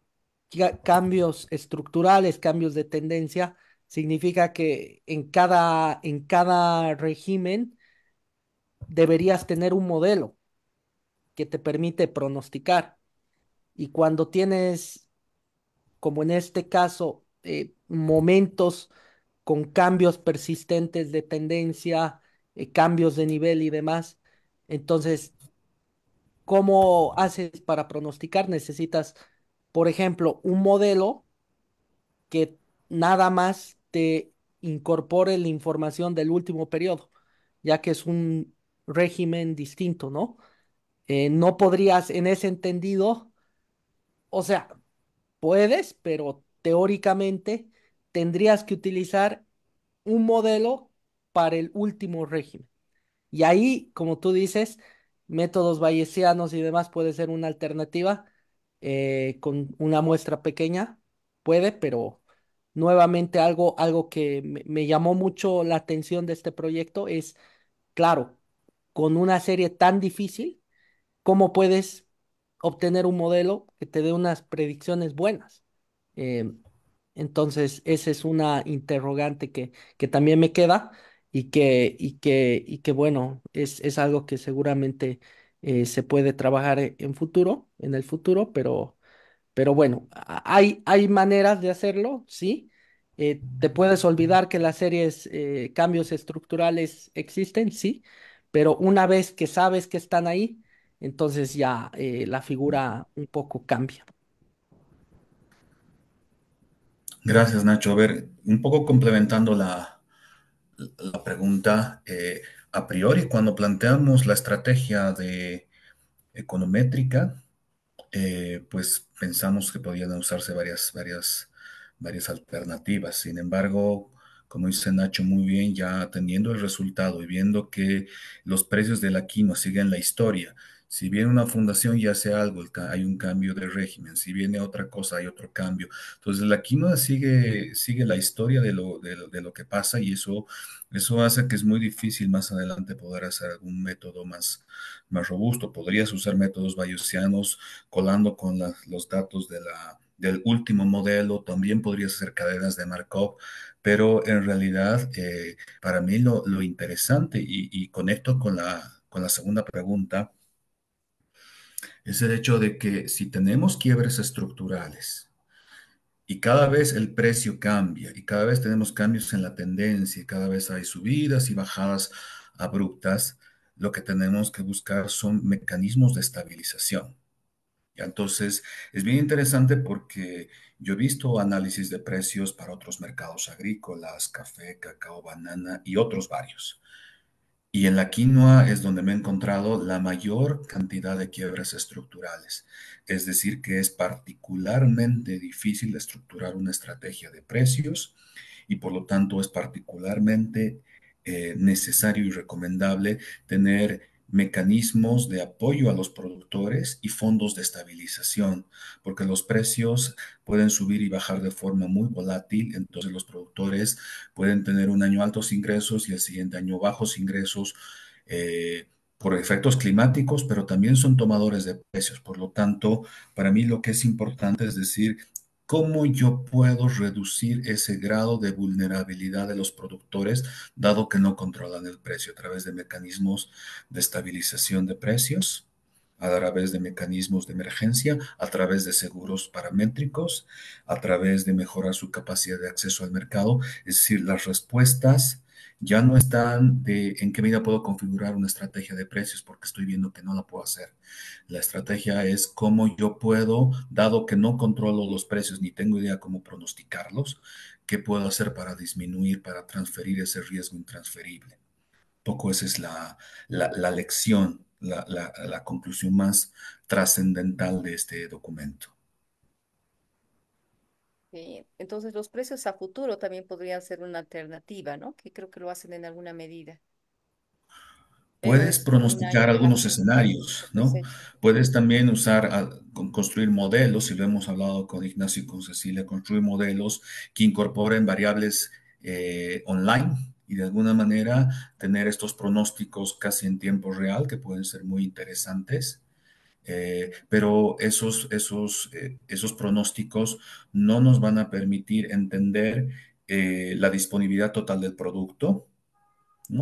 cambios estructurales, cambios de tendencia, significa que en cada, en cada régimen deberías tener un modelo que te permite pronosticar. Y cuando tienes, como en este caso, eh, momentos con cambios persistentes de tendencia, eh, cambios de nivel y demás. Entonces, ¿cómo haces para pronosticar? Necesitas, por ejemplo, un modelo que nada más te incorpore la información del último periodo, ya que es un régimen distinto, ¿no? Eh, no podrías, en ese entendido, o sea, puedes, pero teóricamente tendrías que utilizar un modelo para el último régimen. Y ahí, como tú dices, métodos bayesianos y demás puede ser una alternativa eh, con una muestra pequeña, puede, pero nuevamente algo, algo que me, llamó mucho la atención de este proyecto es, claro, con una serie tan difícil, ¿cómo puedes obtener un modelo que te dé unas predicciones buenas? Eh, entonces, esa es una interrogante que, que también me queda y que, y que, y que bueno, es, es algo que seguramente eh, se puede trabajar e, en futuro, en el futuro, pero, pero bueno, hay, hay maneras de hacerlo, ¿sí? Eh, te puedes olvidar que las series, eh, cambios estructurales existen, sí, pero una vez que sabes que están ahí, entonces ya la figura un poco cambia. Gracias, Nacho. A ver, un poco complementando la, la pregunta, eh, a priori, cuando planteamos la estrategia de econométrica, eh, pues pensamos que podían usarse varias, varias, varias alternativas. Sin embargo, como dice Nacho muy bien, ya teniendo el resultado y viendo que los precios de la quinoa siguen la historia, si viene una fundación y hace algo, hay un cambio de régimen. Si viene otra cosa, hay otro cambio. Entonces, la quinoa sigue, sigue la historia de lo, de, lo que pasa y eso, eso hace que es muy difícil más adelante poder hacer algún método más, más robusto. Podrías usar métodos bayesianos colando con los datos de la, del último modelo, también podrías hacer cadenas de Markov, pero en realidad eh, para mí lo, lo interesante, y, conecto con la, con la segunda pregunta, es el hecho de que si tenemos quiebres estructurales y cada vez el precio cambia y cada vez tenemos cambios en la tendencia y cada vez hay subidas y bajadas abruptas, lo que tenemos que buscar son mecanismos de estabilización. Entonces, es bien interesante porque yo he visto análisis de precios para otros mercados agrícolas, café, cacao, banana y otros varios. Y en la quinoa es donde me he encontrado la mayor cantidad de quiebras estructurales. Es decir, que es particularmente difícil estructurar una estrategia de precios y por lo tanto es particularmente eh, necesario y recomendable tener mecanismos de apoyo a los productores y fondos de estabilización, porque los precios pueden subir y bajar de forma muy volátil, entonces los productores pueden tener un año altos ingresos y el siguiente año bajos ingresos. Eh, por efectos climáticos, pero también son tomadores de precios. Por lo tanto, para mí lo que es importante es decir, ¿Cómo yo puedo reducir ese grado de vulnerabilidad de los productores, dado que no controlan el precio a través de mecanismos de estabilización de precios, a través de mecanismos de emergencia, a través de seguros paramétricos, a través de mejorar su capacidad de acceso al mercado? Es decir, las respuestas ya no están de en qué medida puedo configurar una estrategia de precios porque estoy viendo que no la puedo hacer. La estrategia es cómo yo puedo, dado que no controlo los precios ni tengo idea cómo pronosticarlos, qué puedo hacer para disminuir, para transferir ese riesgo intransferible. Poco esa es la, la, lección, la, la conclusión más trascendental de este documento. Eh, entonces los precios a futuro también podrían ser una alternativa, ¿no? Que creo que lo hacen en alguna medida. Eh, puedes pronosticar algunos escenarios, ¿no? Puedes también usar, ah, construir modelos, y lo hemos hablado con Ignacio y con Cecilia, construir modelos que incorporen variables eh, online y de alguna manera tener estos pronósticos casi en tiempo real que pueden ser muy interesantes. Eh, pero eh, esos, pronósticos no nos van a permitir entender eh, la disponibilidad total del producto,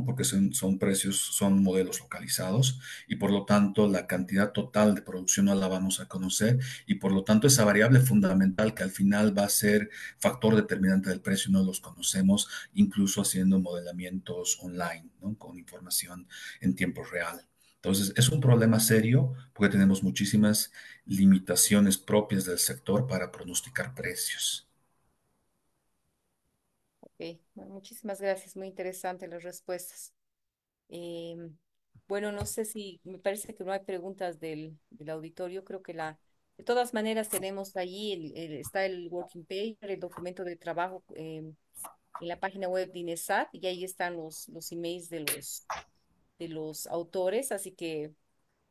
porque son, precios, son modelos localizados y por lo tanto la cantidad total de producción no la vamos a conocer y por lo tanto esa variable fundamental que al final va a ser factor determinante del precio no los conocemos incluso haciendo modelamientos online con información en tiempo real. Entonces, es un problema serio porque tenemos muchísimas limitaciones propias del sector para pronosticar precios. Ok, muchísimas gracias, muy interesante las respuestas. Eh, bueno, no sé si me parece que no hay preguntas del, auditorio, creo que la... De todas maneras, tenemos ahí, el, está el working paper, el documento de trabajo eh, en la página web de INESAT y ahí están los, los emails de los de los autores, así que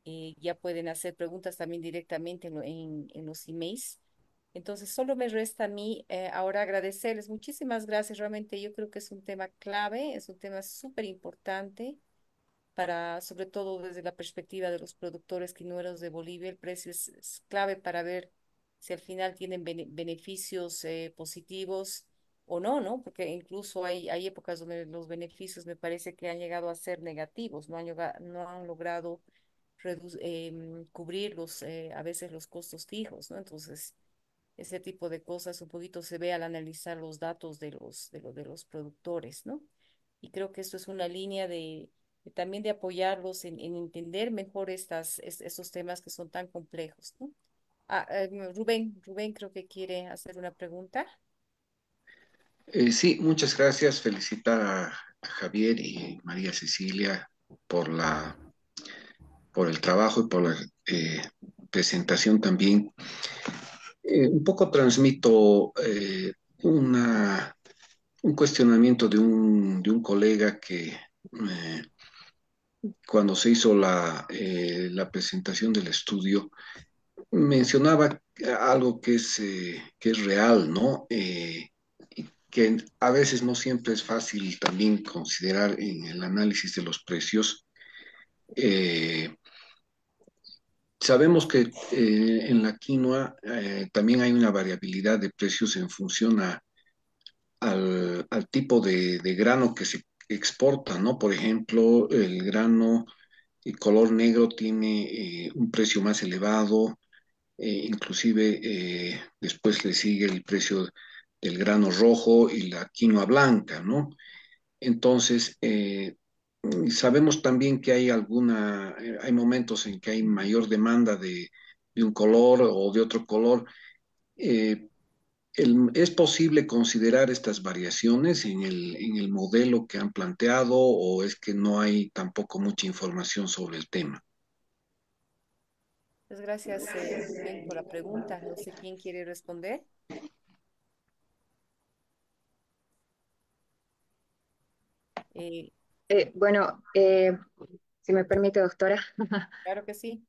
eh, ya pueden hacer preguntas también directamente en, los emails. Entonces, solo me resta a mí eh, ahora agradecerles. Muchísimas gracias. Realmente yo creo que es un tema clave, es un tema súper importante para, sobre todo desde la perspectiva de los productores quinueros de Bolivia, el precio es, clave para ver si al final tienen beneficios eh, positivos o no, ¿no? Porque incluso hay, épocas donde los beneficios me parece que han llegado a ser negativos, no han, no han logrado em, cubrir los, eh, a veces los costos fijos, ¿no? Entonces, ese tipo de cosas un poquito se ve al analizar los datos de los, de, los productores, ¿no? Y creo que esto es una línea de, también de apoyarlos en, entender mejor estos temas que son tan complejos, ¿no? Ah, eh, Rubén, Rubén creo que quiere hacer una pregunta. Eh, sí, muchas gracias. Felicitar a, Javier y María Cecilia por, la, por el trabajo y por la eh, presentación también. Eh, un poco transmito una, un cuestionamiento de un, de un colega que cuando se hizo la, presentación del estudio mencionaba algo que es, es real, ¿no? que a veces no siempre es fácil también considerar en el análisis de los precios. Eh, sabemos que eh, en la quinoa eh, también hay una variabilidad de precios en función al, tipo de, grano que se exporta, ¿no? Por ejemplo, el grano el color negro tiene un precio más elevado, inclusive después le sigue el precio del grano rojo y la quinoa blanca, ¿no? Entonces, eh, sabemos también que hay alguna, eh, hay momentos en que hay mayor demanda de, un color o de otro color. Eh, es posible considerar estas variaciones en el, modelo que han planteado o es que no hay tampoco mucha información sobre el tema. Pues gracias, por la pregunta. No sé quién quiere responder. Eh, eh, bueno, eh, si me permite, doctora. (laughs) Claro que sí.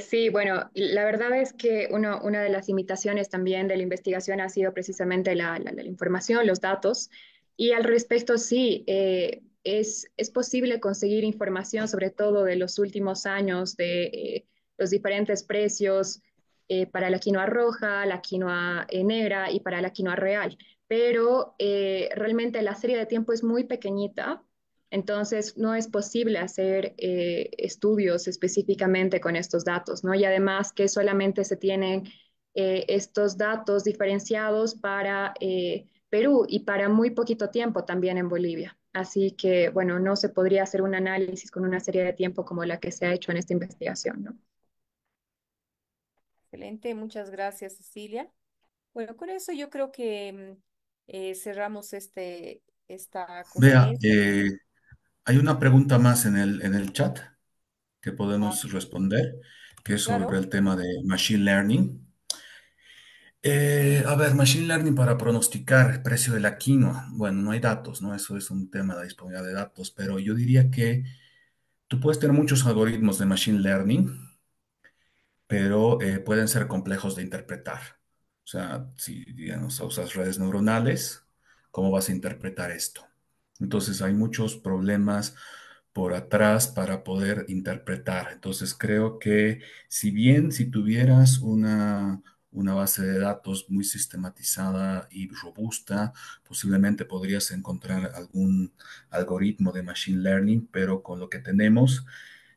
sí, bueno, la verdad es que una de las limitaciones también de la investigación ha sido precisamente la, la información, los datos. Y al respecto, sí, es, es, posible conseguir información, sobre todo de los últimos años, de los diferentes precios para la quinoa roja, la quinoa negra y para la quinoa real pero eh, realmente la serie de tiempo es muy pequeñita, entonces no es posible hacer eh, estudios específicamente con estos datos, ¿no? Y además que solamente se tienen eh, estos datos diferenciados para Perú y para muy poquito tiempo también en Bolivia. Así que, bueno, no se podría hacer un análisis con una serie de tiempo como la que se ha hecho en esta investigación, ¿no? Excelente, muchas gracias, Cecilia. Bueno, con eso yo creo que mm, eh, cerramos este, esta Vea, eh, hay una pregunta más en el, chat que podemos responder, que es sobre el tema de Machine Learning. Eh, a ver, Machine Learning para pronosticar el precio de la quinoa. Bueno, no hay datos, ¿no? Eso es un tema de disponibilidad de datos, pero yo diría que tú puedes tener muchos algoritmos de Machine Learning, pero pueden ser complejos de interpretar. O sea, si digamos, usas redes neuronales, ¿cómo vas a interpretar esto? Entonces hay muchos problemas por atrás para poder interpretar. Entonces creo que si bien si tuvieras una, base de datos muy sistematizada y robusta, posiblemente podrías encontrar algún algoritmo de Machine Learning, pero con lo que tenemos,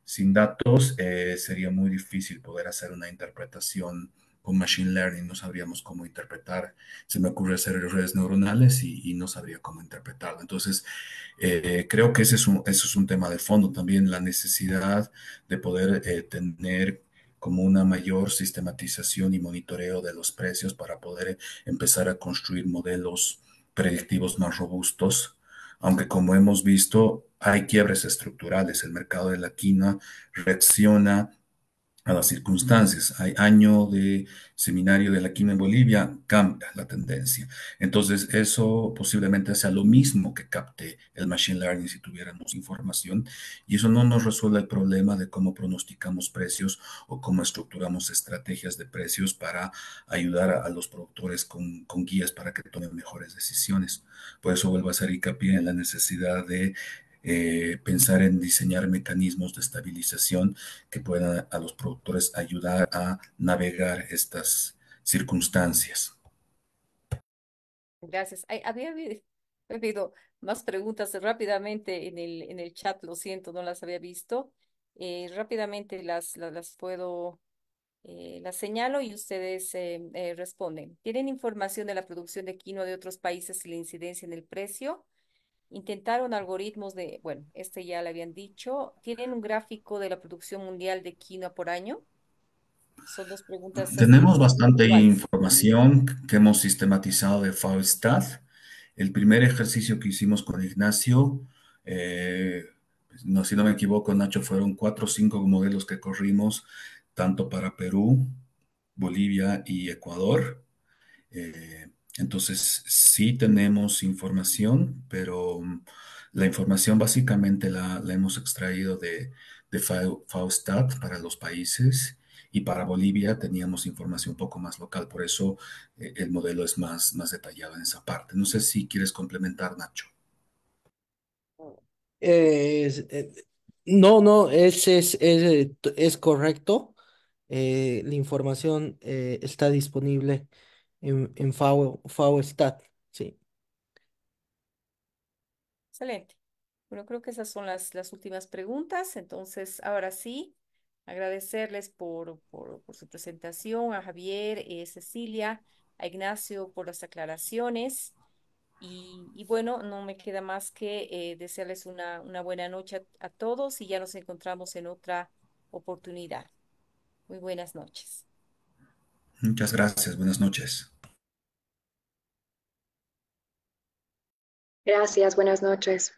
sin datos, eh, sería muy difícil poder hacer una interpretación con Machine Learning, no sabríamos cómo interpretar. Se me ocurre hacer redes neuronales y, no sabría cómo interpretarlo. Entonces, eh, creo que ese es, un, es un tema de fondo también, la necesidad de poder eh, tener como una mayor sistematización y monitoreo de los precios para poder empezar a construir modelos predictivos más robustos, aunque como hemos visto, hay quiebres estructurales. El mercado de la quina reacciona a las circunstancias. Hay año de seminario de la química en Bolivia, cambia la tendencia. Entonces, eso posiblemente sea lo mismo que capte el Machine Learning si tuviéramos información, y eso no nos resuelve el problema de cómo pronosticamos precios o cómo estructuramos estrategias de precios para ayudar a, los productores con, con, guías para que tomen mejores decisiones. Por eso vuelvo a hacer hincapié en la necesidad de eh, pensar en diseñar mecanismos de estabilización que puedan a los productores ayudar a navegar estas circunstancias. Gracias. había habido más preguntas rápidamente en el, en el chat, lo siento, no las había visto. Eh, rápidamente las, las, puedo, eh, las señalo y ustedes responden. ¿Tienen información de la producción de quinoa de otros países y la incidencia en el precio? intentaron algoritmos de, bueno, este ya le habían dicho, tienen un gráfico de la producción mundial de quinoa por año. Son dos preguntas. Tenemos bastante información que hemos sistematizado de Faustad. El primer ejercicio que hicimos con Ignacio, eh, no, si no me equivoco, Nacho, fueron cuatro o cinco modelos que corrimos, tanto para Perú, Bolivia y Ecuador. Eh, entonces, sí tenemos información, pero mm, la información básicamente la, hemos extraído de, de FAUSTAT para los países y para Bolivia teníamos información un poco más local, por eso eh, el modelo es más, más detallado en esa parte. No sé si quieres complementar, Nacho. Eh, no, no, ese es, es correcto. Eh, la información está disponible en, en FAO, FAO Stat, sí. Excelente. Bueno, creo que esas son las, las últimas preguntas. Entonces, ahora sí, agradecerles por, su presentación, a Javier, eh, Cecilia, a Ignacio por las aclaraciones. Y, bueno, no me queda más que eh, desearles una, buena noche a todos y ya nos encontramos en otra oportunidad. Muy buenas noches. Muchas gracias, buenas noches. Gracias, buenas noches.